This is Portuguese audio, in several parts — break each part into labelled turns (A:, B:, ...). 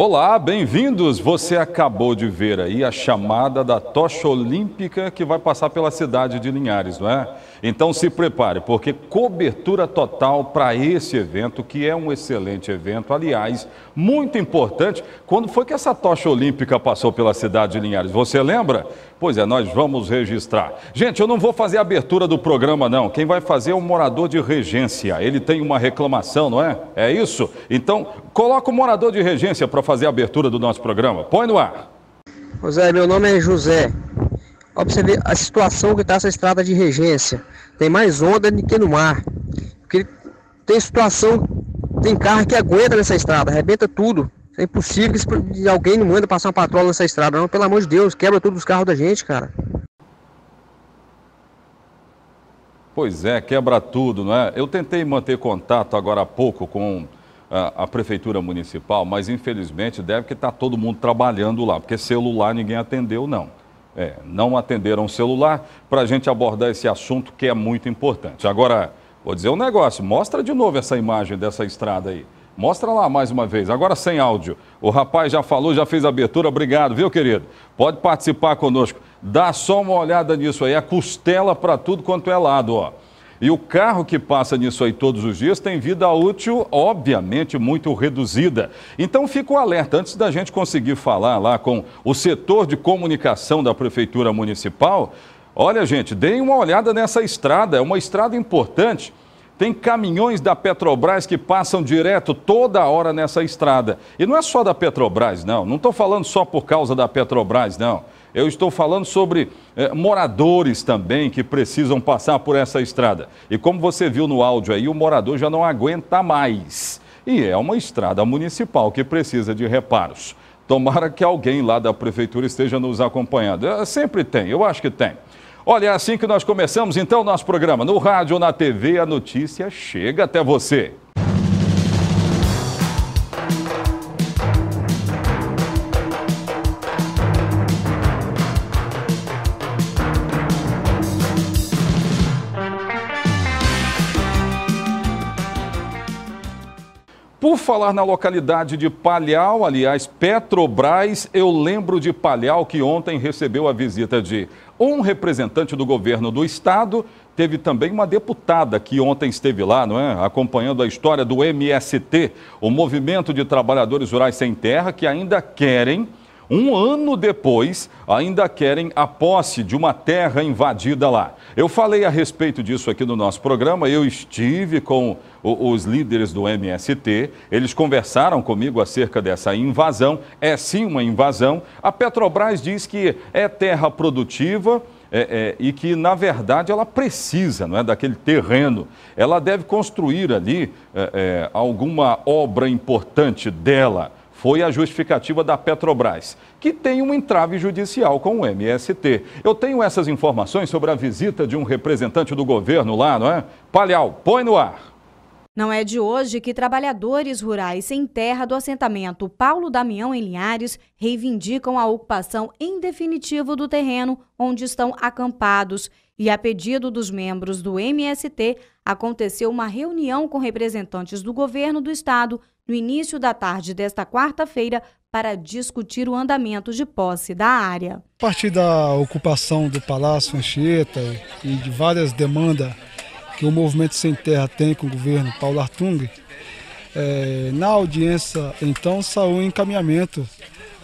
A: Olá, bem-vindos! Você acabou de ver aí a chamada da tocha olímpica que vai passar pela cidade de Linhares, não é? Então se prepare, porque cobertura total para esse evento, que é um excelente evento, aliás, muito importante. Quando foi que essa tocha olímpica passou pela cidade de Linhares? Você lembra? Pois é, nós vamos registrar. Gente, eu não vou fazer a abertura do programa, não. Quem vai fazer é o morador de regência. Ele tem uma reclamação, não é? É isso? Então, Coloca o morador de regência para fazer a abertura do nosso programa. Põe no ar.
B: José, meu nome é José.
C: Observe a situação que está essa estrada de regência. Tem mais onda do que no mar. Porque tem situação, tem carro que aguenta nessa estrada, arrebenta tudo. É impossível que alguém não manda passar uma patrulha nessa estrada, não. Pelo amor de Deus, quebra todos os carros da gente, cara.
A: Pois é, quebra tudo, não é? Eu tentei manter contato agora há pouco com a, prefeitura municipal, mas infelizmente deve que estar tá todo mundo trabalhando lá, porque celular ninguém atendeu, não. É, não atenderam o celular para a gente abordar esse assunto que é muito importante. Agora, vou dizer um negócio, mostra de novo essa imagem dessa estrada aí. Mostra lá mais uma vez, agora sem áudio. O rapaz já falou, já fez a abertura, obrigado, viu, querido? Pode participar conosco. Dá só uma olhada nisso aí, a é costela para tudo quanto é lado, ó. E o carro que passa nisso aí todos os dias tem vida útil, obviamente, muito reduzida. Então fica o alerta, antes da gente conseguir falar lá com o setor de comunicação da Prefeitura Municipal, olha, gente, deem uma olhada nessa estrada, é uma estrada importante. Tem caminhões da Petrobras que passam direto toda hora nessa estrada. E não é só da Petrobras, não. Não estou falando só por causa da Petrobras, não. Eu estou falando sobre eh, moradores também que precisam passar por essa estrada. E como você viu no áudio aí, o morador já não aguenta mais. E é uma estrada municipal que precisa de reparos. Tomara que alguém lá da prefeitura esteja nos acompanhando. Eu, eh, sempre tem, eu acho que tem. Olha, é assim que nós começamos então nosso programa. No rádio, na TV, a notícia chega até você. Por falar na localidade de Palhau, aliás, Petrobras, eu lembro de Palhau que ontem recebeu a visita de um representante do governo do estado, teve também uma deputada que ontem esteve lá, não é? Acompanhando a história do MST, o Movimento de Trabalhadores Rurais Sem Terra, que ainda querem um ano depois, ainda querem a posse de uma terra invadida lá. Eu falei a respeito disso aqui no nosso programa, eu estive com os líderes do MST, eles conversaram comigo acerca dessa invasão. É sim uma invasão. A Petrobras diz que é terra produtiva. É, é, e que, na verdade, ela precisa não é, daquele terreno. Ela deve construir ali é, é alguma obra importante dela foi a justificativa da Petrobras, que tem um entrave judicial com o MST. Eu tenho essas informações sobre a visita de um representante do governo lá, não é? Palhau, põe no ar.
D: Não é de hoje que trabalhadores rurais sem terra do assentamento Paulo Damião em Linhares reivindicam a ocupação em definitivo do terreno onde estão acampados. E a pedido dos membros do MST, aconteceu uma reunião com representantes do governo do estado no início da tarde desta quarta-feira para discutir o andamento de posse da área.
E: A partir da ocupação do Palácio Anchieta e de várias demandas que o Movimento Sem Terra tem com o governo Paulo Artung, é, na audiência então saiu um encaminhamento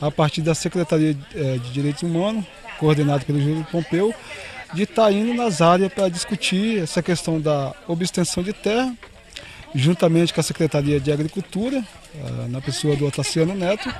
E: a partir da Secretaria é, de Direitos Humanos, coordenado pelo Júlio Pompeu, de estar tá indo nas áreas para discutir essa questão da obtenção de terra juntamente com a Secretaria de Agricultura, ah, na pessoa do Otaciano Neto,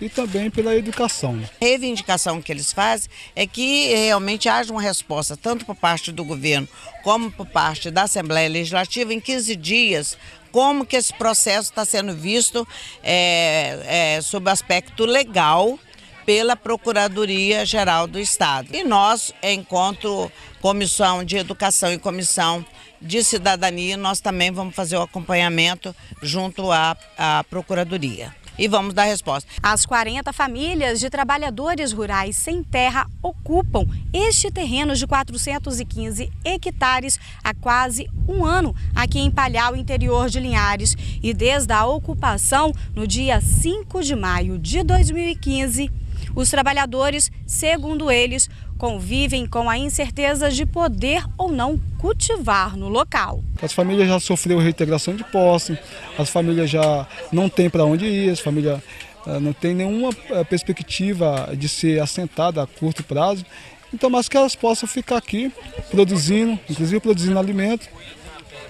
E: e também pela educação.
D: A reivindicação que eles fazem é que realmente haja uma resposta, tanto por parte do governo como por parte da Assembleia Legislativa, em 15 dias, como que esse processo está sendo visto é, é, sob aspecto legal, pela Procuradoria Geral do Estado. E nós, enquanto Comissão de Educação e Comissão de Cidadania, nós também vamos fazer o acompanhamento junto à, à Procuradoria e vamos dar resposta. As 40 famílias de trabalhadores rurais sem terra ocupam este terreno de 415 hectares há quase um ano aqui em Palhau, interior de Linhares. E desde a ocupação, no dia 5 de maio de 2015, os trabalhadores, segundo eles, convivem com a incerteza de poder ou não cultivar no local.
E: As famílias já sofreu reintegração de posse, as famílias já não têm para onde ir, as famílias eh, não têm nenhuma eh, perspectiva de ser assentada a curto prazo. Então, mas que elas possam ficar aqui produzindo, inclusive produzindo alimento,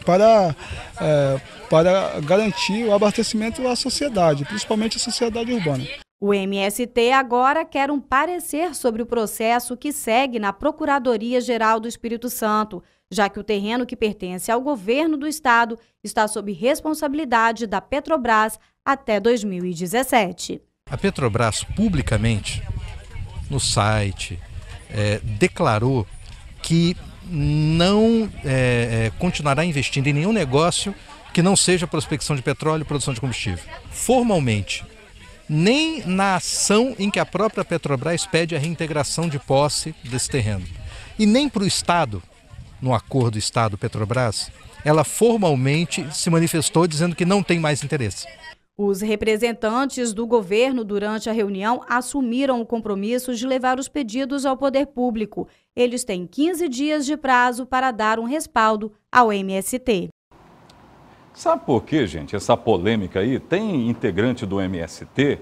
E: para, é, para garantir o abastecimento à sociedade, principalmente à sociedade urbana.
D: O MST agora quer um parecer sobre o processo que segue na Procuradoria-Geral do Espírito Santo, já que o terreno que pertence ao governo do estado está sob responsabilidade da Petrobras até 2017.
C: A Petrobras publicamente, no site, é, declarou que não é, é, continuará investindo em nenhum negócio que não seja prospecção de petróleo e produção de combustível. Formalmente, nem na ação em que a própria Petrobras pede a reintegração de posse desse terreno. E nem para o Estado, no acordo Estado-Petrobras, ela formalmente se manifestou dizendo que não tem mais interesse.
D: Os representantes do governo durante a reunião assumiram o compromisso de levar os pedidos ao poder público. Eles têm 15 dias de prazo para dar um respaldo ao MST. Sabe
A: por quê, gente? Essa polêmica aí tem integrante do MST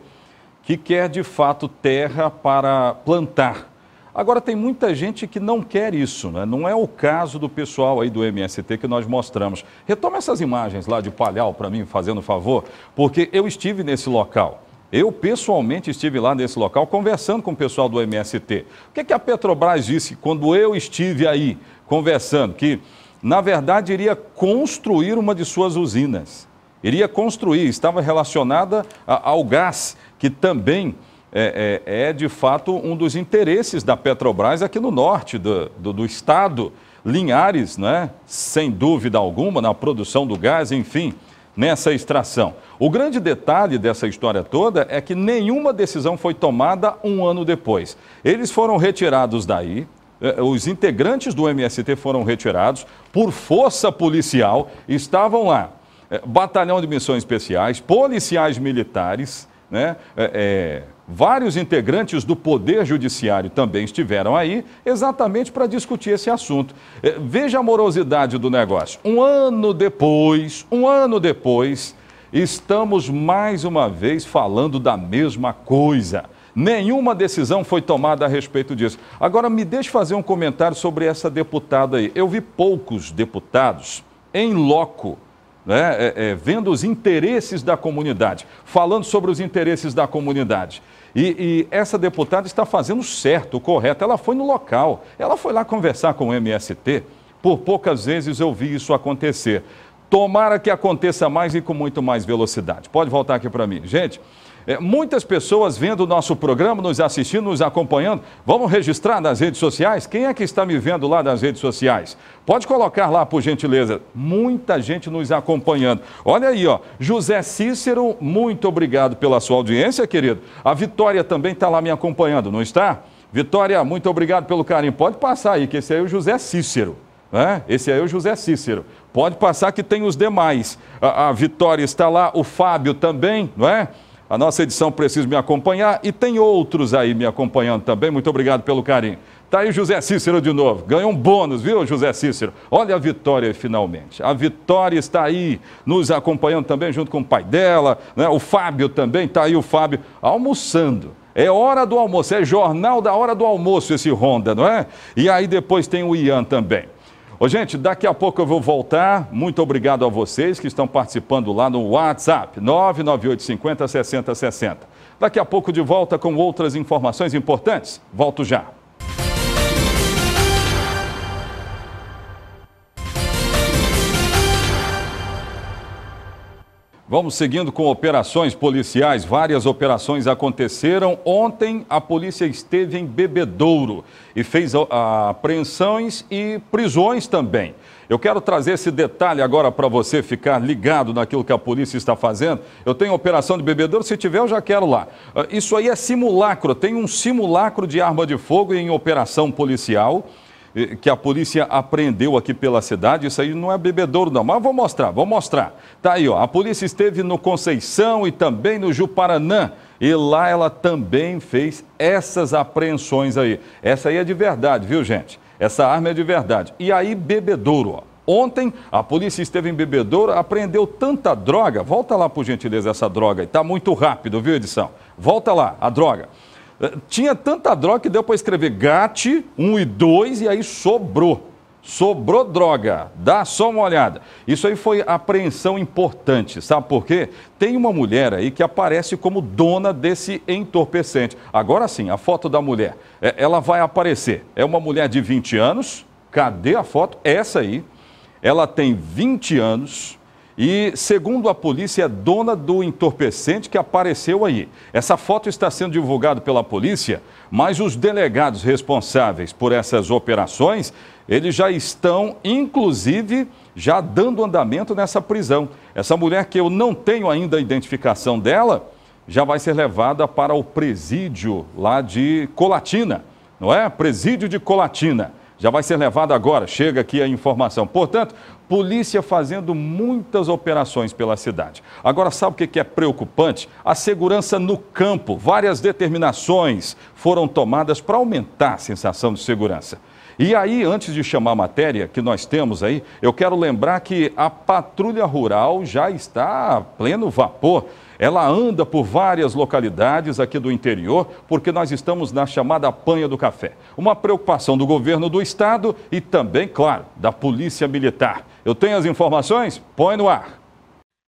A: que quer de fato terra para plantar. Agora tem muita gente que não quer isso, né? Não é o caso do pessoal aí do MST que nós mostramos. Retoma essas imagens lá de Palhau para mim, fazendo favor, porque eu estive nesse local. Eu pessoalmente estive lá nesse local conversando com o pessoal do MST. O que, que a Petrobras disse quando eu estive aí conversando? Que na verdade, iria construir uma de suas usinas. Iria construir, estava relacionada ao gás, que também é, é, é de fato um dos interesses da Petrobras aqui no norte do, do, do estado. Linhares, né? sem dúvida alguma, na produção do gás, enfim, nessa extração. O grande detalhe dessa história toda é que nenhuma decisão foi tomada um ano depois. Eles foram retirados daí, é, os integrantes do MST foram retirados por força policial, estavam lá é, batalhão de missões especiais, policiais militares, né? É, é, vários integrantes do Poder Judiciário também estiveram aí, exatamente para discutir esse assunto. É, veja a morosidade do negócio. Um ano depois, um ano depois, estamos mais uma vez falando da mesma coisa. Nenhuma decisão foi tomada a respeito disso. Agora, me deixe fazer um comentário sobre essa deputada aí. Eu vi poucos deputados em loco né, é, é, vendo os interesses da comunidade, falando sobre os interesses da comunidade. E, e, essa deputada está fazendo certo, correto. Ela foi no local, ela foi lá conversar com o MST. Por poucas vezes eu vi isso acontecer. Tomara que aconteça mais e com muito mais velocidade. Pode voltar aqui para mim. Gente, é, muitas pessoas vendo o nosso programa, nos assistindo, nos acompanhando. Vamos registrar nas redes sociais? Quem é que está me vendo lá nas redes sociais? Pode colocar lá, por gentileza. Muita gente nos acompanhando. Olha aí, ó. José Cícero, muito obrigado pela sua audiência, querido. A Vitória também está lá me acompanhando, não está? Vitória, muito obrigado pelo carinho. Pode passar aí, que esse aí é o José Cícero. Né? Esse aí é o José Cícero. Pode passar que tem os demais. A, a Vitória está lá, o Fábio também, não é? A nossa edição precisa me acompanhar e tem outros aí me acompanhando também. Muito obrigado pelo carinho. Tá aí José Cícero de novo. Ganhou um bônus, viu, José Cícero? Olha a Vitória finalmente. A Vitória está aí nos acompanhando também, junto com o pai dela, né? O Fábio também está aí, o Fábio almoçando. É hora do almoço, é jornal da hora do almoço esse Honda, não é? E aí depois tem o Ian também. Ô, gente, daqui a pouco eu vou voltar. Muito obrigado a vocês que estão participando lá no WhatsApp, 50 6060. Daqui a pouco de volta com outras informações importantes. Volto já. Vamos seguindo com operações policiais. Várias operações aconteceram. Ontem, a polícia esteve em Bebedouro e fez apreensões e prisões também. Eu quero trazer esse detalhe agora para você ficar ligado naquilo que a polícia está fazendo. Eu tenho operação de Bebedouro, se tiver, eu já quero lá. Ah, isso aí é simulacro. Tem um simulacro de arma de fogo em operação policial que a polícia apreendeu aqui pela cidade. Isso aí não é bebedouro, não. Mas vou mostrar, vou mostrar. Tá aí, ó. A polícia esteve no Conceição e também no Juparanã. E lá ela também fez essas apreensões aí. Essa aí é de verdade, viu, gente? Essa arma é de verdade. E aí, bebedouro, ó. Ontem, a polícia esteve em Bebedouro, apreendeu tanta droga. Volta lá, por gentileza, essa droga. Está muito rápido, viu, edição? Volta lá, a droga. Tinha tanta droga que deu para escrever GAT 1 e 2 e aí sobrou. Sobrou droga. Dá só uma olhada. Isso aí foi apreensão importante, sabe por quê? Tem uma mulher aí que aparece como dona desse entorpecente. Agora sim, a foto da mulher. É, ela vai aparecer. É uma mulher de 20 anos. Cadê a foto? Essa aí. Ela tem 20 anos. E, segundo a polícia, é dona do entorpecente que apareceu aí. Essa foto está sendo divulgada pela polícia, mas os delegados responsáveis por essas operações, eles já estão, inclusive, já dando andamento nessa prisão. Essa mulher que eu não tenho ainda a identificação dela, já vai ser levada para o presídio lá de Colatina, não é? Presídio de Colatina. Já vai ser levada agora, chega aqui a informação. Portanto, polícia fazendo muitas operações pela cidade. Agora, sabe o que é preocupante? A segurança no campo. Várias determinações foram tomadas para aumentar a sensação de segurança. E aí, antes de chamar a matéria que nós temos aí, eu quero lembrar que a patrulha rural já está a pleno vapor. Ela anda por várias localidades aqui do interior, porque nós estamos na chamada Panha do Café. Uma preocupação do governo do estado e também, claro, da Polícia Militar. Eu tenho as informações? Põe no ar.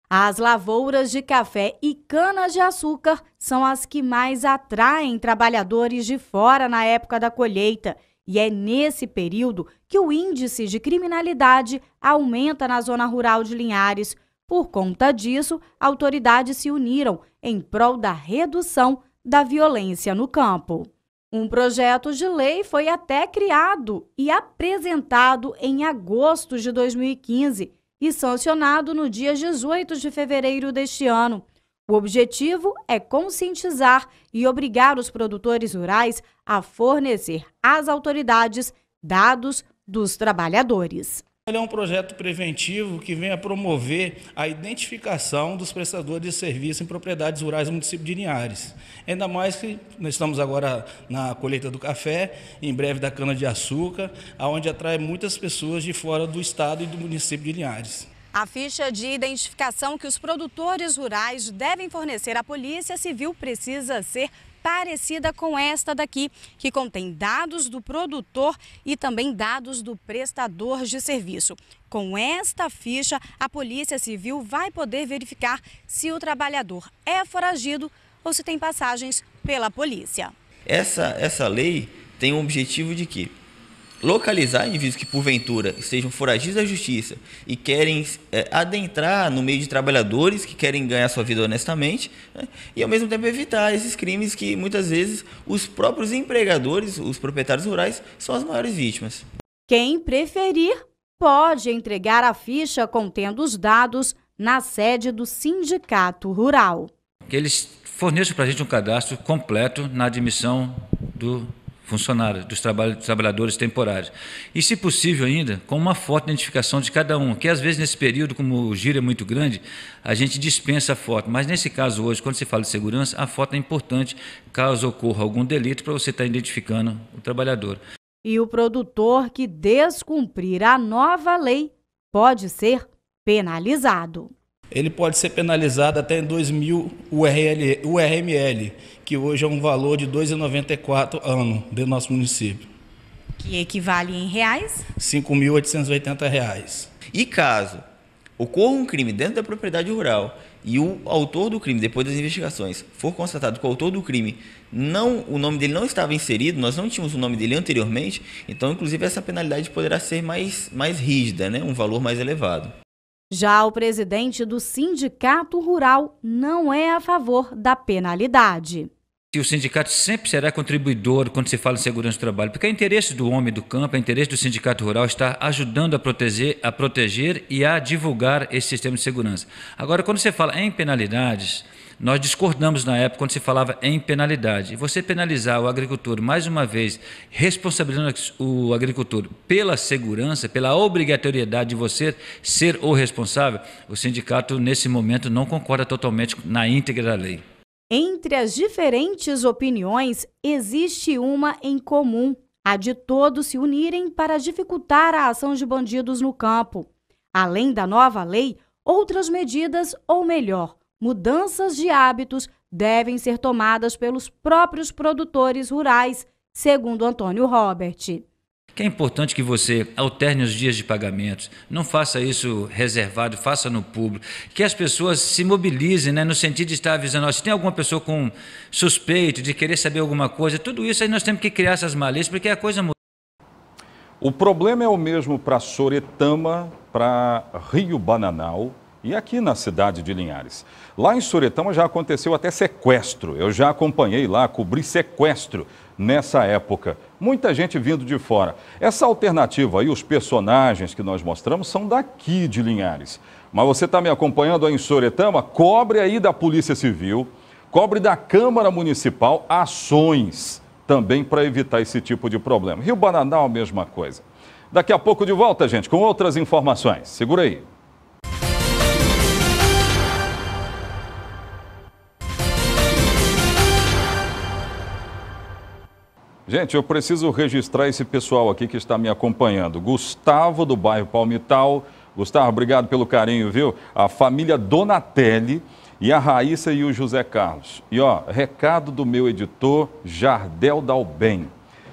D: As lavouras de café e canas-de-açúcar são as que mais atraem trabalhadores de fora na época da colheita. E é nesse período que o índice de criminalidade aumenta na zona rural de Linhares. Por conta disso, autoridades se uniram em prol da redução da violência no campo. Um projeto de lei foi até criado e apresentado em agosto de 2015 e sancionado no dia 18 de fevereiro deste ano. O objetivo é conscientizar e obrigar os produtores rurais a fornecer às autoridades dados dos trabalhadores.
A: Ele é um projeto preventivo que vem a promover a identificação dos prestadores de serviço em propriedades rurais do município de Linhares. Ainda mais que nós estamos agora na colheita do café, em breve da cana-de-açúcar, aonde atrai muitas pessoas de fora do estado e do município de Linhares.
D: A ficha de identificação que os produtores rurais devem fornecer à Polícia Civil precisa ser parecida com esta daqui, que contém dados do produtor e também dados do prestador de serviço. Com esta ficha, a Polícia Civil vai poder verificar se o trabalhador é foragido ou se tem passagens pela polícia.
E: Essa, essa lei tem o objetivo de que localizar indivíduos que, porventura, sejam foragidos da justiça e querem é, adentrar no meio de trabalhadores que querem ganhar sua vida honestamente, né? e ao mesmo tempo evitar esses crimes que muitas vezes os próprios empregadores, os proprietários rurais, são as maiores vítimas.
D: Quem preferir pode entregar a ficha contendo os dados na sede do Sindicato Rural.
B: Que eles forneçam para a gente um cadastro completo na admissão do funcionários, dos trabalhadores temporários. E, se possível ainda, com uma foto de identificação de cada um, que às vezes nesse período, como o giro é muito grande, a gente dispensa a foto. Mas nesse caso hoje, quando se fala de segurança, a foto é importante caso ocorra algum delito para você estar identificando o trabalhador.
D: E o produtor que descumprir a nova lei pode ser penalizado
A: ele pode ser penalizado até em 2.000 URL, URML, que hoje é um valor de 2,94 ano do nosso município.
D: Que equivale em reais?
E: R$ 5.880. E caso ocorra um crime dentro da propriedade rural e o autor do crime, depois das investigações, for constatado que o autor do crime não, o nome dele não estava inserido, nós não tínhamos o nome dele anteriormente, então inclusive essa penalidade poderá ser mais, mais rígida, né? um valor mais elevado.
D: Já o presidente do Sindicato Rural não é a favor da penalidade.
B: E o sindicato sempre será contribuidor quando se fala em segurança do trabalho, porque é interesse do homem do campo, é interesse do sindicato rural estar ajudando a proteger, a proteger e a divulgar esse sistema de segurança. Agora, quando você fala em penalidades, nós discordamos na época quando se falava em penalidade. você penalizar o agricultor, mais uma vez, responsabilizando o agricultor pela segurança, pela obrigatoriedade de você ser o responsável, o sindicato, nesse momento, não concorda totalmente na íntegra da lei.
D: Entre as diferentes opiniões, existe uma em comum: a de todos se unirem para dificultar a ação de bandidos no campo. Além da nova lei, outras medidas, ou melhor, mudanças de hábitos devem ser tomadas pelos próprios produtores rurais, segundo Antônio Robert.
B: Que é importante que você alterne os dias de pagamentos, não faça isso reservado, faça no público, que as pessoas se mobilizem, né, no sentido de estar avisando, ó, se tem alguma pessoa com suspeito de querer saber alguma coisa, tudo isso aí nós temos que criar essas malícias, porque a coisa muda.
A: O problema é o mesmo para Soretama, para Rio Bananal, e aqui na cidade de Linhares. Lá em Suretama já aconteceu até sequestro. Eu já acompanhei lá, cobri sequestro nessa época. Muita gente vindo de fora. Essa alternativa aí, os personagens que nós mostramos são daqui de Linhares. Mas você está me acompanhando aí em Soretama? Cobre aí da Polícia Civil, cobre da Câmara Municipal ações também para evitar esse tipo de problema. Rio Bananal, a mesma coisa. Daqui a pouco de volta, gente, com outras informações. Segura aí. Gente, eu preciso registrar esse pessoal aqui que está me acompanhando. Gustavo, do bairro Palmital. Gustavo, obrigado pelo carinho, viu? A família Donatelli e a Raíssa e o José Carlos. E ó, recado do meu editor, Jardel Dalben.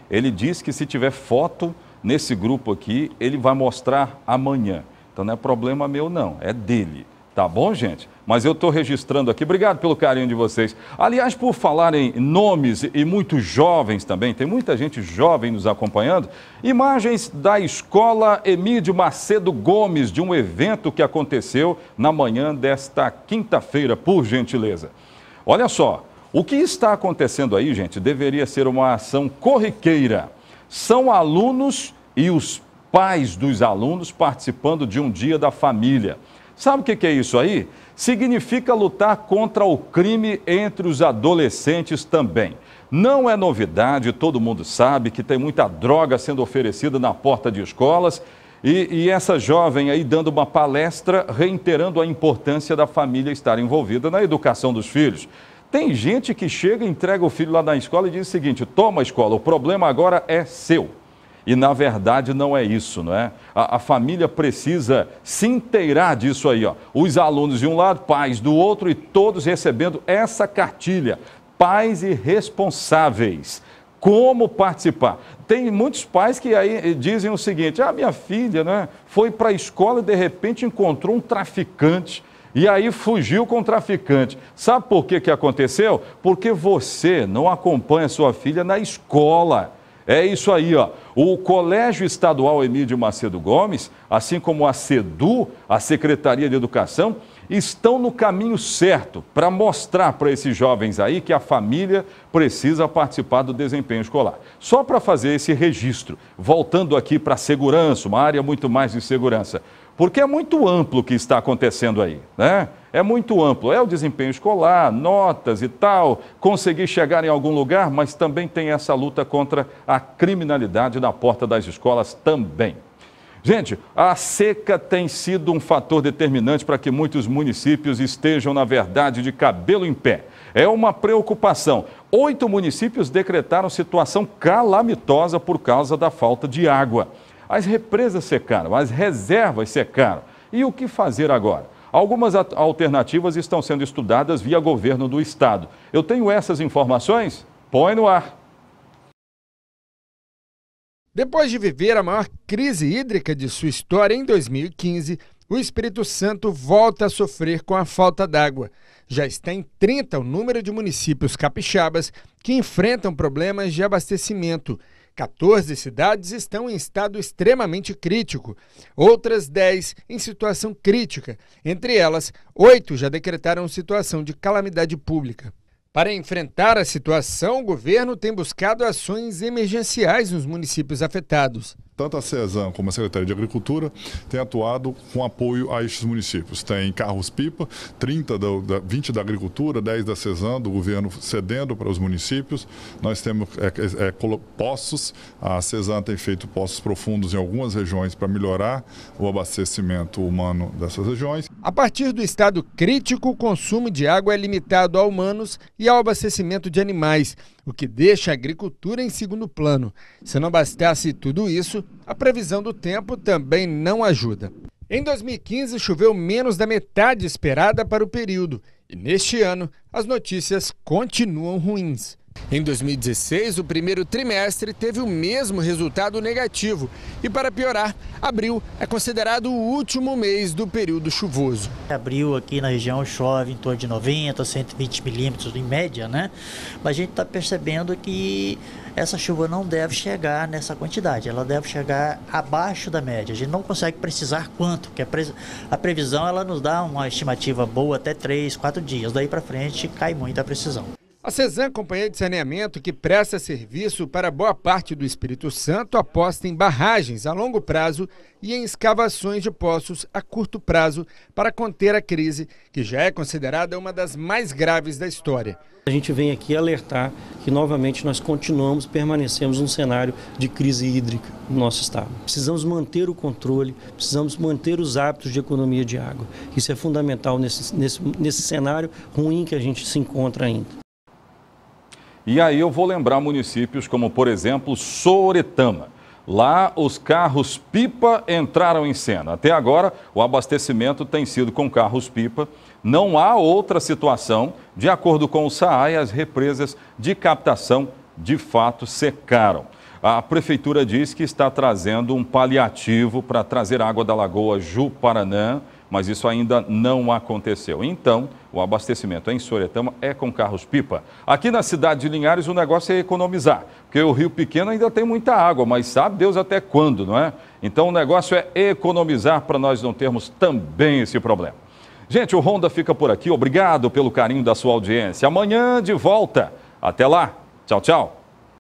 A: Ele diz que se tiver foto nesse grupo aqui, ele vai mostrar amanhã. Então não é problema meu não, é dele. Tá bom, gente? Mas eu estou registrando aqui. Obrigado pelo carinho de vocês. Aliás, por falar em nomes e muito jovens também, tem muita gente jovem nos acompanhando. Imagens da escola Emílio Macedo Gomes, de um evento que aconteceu na manhã desta quinta-feira, por gentileza. Olha só, o que está acontecendo aí, gente, deveria ser uma ação corriqueira. São alunos e os pais dos alunos participando de um dia da família. Sabe o que, que é isso aí? Significa lutar contra o crime entre os adolescentes também. Não é novidade, todo mundo sabe que tem muita droga sendo oferecida na porta de escolas. E, e, essa jovem aí dando uma palestra reiterando a importância da família estar envolvida na educação dos filhos. Tem gente que chega, entrega o filho lá na escola e diz o seguinte: toma escola, o problema agora é seu. E na verdade não é isso, não é? A, a, família precisa se inteirar disso aí, ó. Os alunos de um lado, pais do outro e todos recebendo essa cartilha. Pais irresponsáveis. Como participar? Tem muitos pais que aí eh, dizem o seguinte: ah, minha filha né, foi para a escola e de repente encontrou um traficante. E aí fugiu com o traficante. Sabe por que, que aconteceu? Porque você não acompanha sua filha na escola é isso aí, ó. O Colégio Estadual Emílio Macedo Gomes, assim como a SEDU, a Secretaria de Educação, estão no caminho certo para mostrar para esses jovens aí que a família precisa participar do desempenho escolar. Só para fazer esse registro, voltando aqui para a segurança, uma área muito mais de segurança. Porque é muito amplo o que está acontecendo aí, né? É muito amplo. É o desempenho escolar, notas e tal, conseguir chegar em algum lugar, mas também tem essa luta contra a criminalidade na porta das escolas também. Gente, a seca tem sido um fator determinante para que muitos municípios estejam, na verdade, de cabelo em pé. É uma preocupação. Oito municípios decretaram situação calamitosa por causa da falta de água. As represas secaram, as reservas secaram. E o que fazer agora? Algumas alternativas estão sendo estudadas via governo do estado. Eu tenho essas informações? Põe no ar. Depois de viver a maior crise hídrica de sua história em 2015, o Espírito
C: Santo volta a sofrer com a falta d'água. Já está em 30 o número de municípios capixabas que enfrentam problemas de abastecimento. 14 cidades estão em estado extremamente crítico, outras 10 em situação crítica, entre elas, 8 já decretaram situação de calamidade pública. Para enfrentar a situação, o governo tem buscado ações emergenciais nos municípios
A: afetados. Tanto a CESAM como a Secretaria de Agricultura têm atuado com apoio a estes municípios. Tem carros-pipa, 30 da, da, 20 da Agricultura, 10 da CESAM, do governo cedendo para os municípios. Nós temos é, é, é poços, a CESAM tem feito poços profundos em algumas regiões para melhorar o abastecimento humano dessas
C: regiões. A partir do estado crítico, o consumo de água é limitado a humanos e ao abastecimento de animais, o que deixa a agricultura em segundo plano. Se não bastasse tudo isso, a previsão do tempo também não ajuda. Em 2015, choveu menos da metade esperada para o período, e neste ano as notícias continuam ruins. Em 2016, o primeiro trimestre teve o mesmo resultado negativo. E para piorar, abril é considerado o último mês do período chuvoso. Abril aqui na região chove em torno de 90, 120 milímetros em média, né? Mas a gente está percebendo que essa chuva não deve chegar nessa quantidade, ela deve chegar abaixo da média. A gente não consegue precisar quanto, porque a previsão ela nos dá uma estimativa boa até 3, 4 dias. Daí para frente cai muito a precisão. A Cezan, Companhia de Saneamento, que presta serviço para boa parte do Espírito Santo, aposta em barragens a longo prazo e em escavações de poços a curto prazo para conter a crise, que já é considerada uma das mais graves da história. A gente vem aqui alertar que novamente nós continuamos, permanecemos num cenário de crise hídrica no nosso estado. Precisamos manter o controle, precisamos manter os hábitos de economia de água.
A: Isso é fundamental nesse, nesse, nesse cenário ruim que a gente se encontra ainda. E aí eu vou lembrar municípios como, por exemplo, Soretama. Lá os carros pipa entraram em cena. Até agora, o abastecimento tem sido com carros pipa. Não há outra situação. De acordo com o SAAI, as represas de captação de fato secaram. A prefeitura diz que está trazendo um paliativo para trazer água da Lagoa Juparanã mas isso ainda não aconteceu. Então, o abastecimento em Soretama é com carros-pipa. Aqui na cidade de Linhares, o negócio é economizar, porque o Rio Pequeno ainda tem muita água, mas sabe Deus até quando, não é? Então, o negócio é economizar para nós não termos também esse problema. Gente, o Honda fica por aqui. Obrigado pelo carinho da sua audiência. Amanhã de volta. Até lá. Tchau, tchau.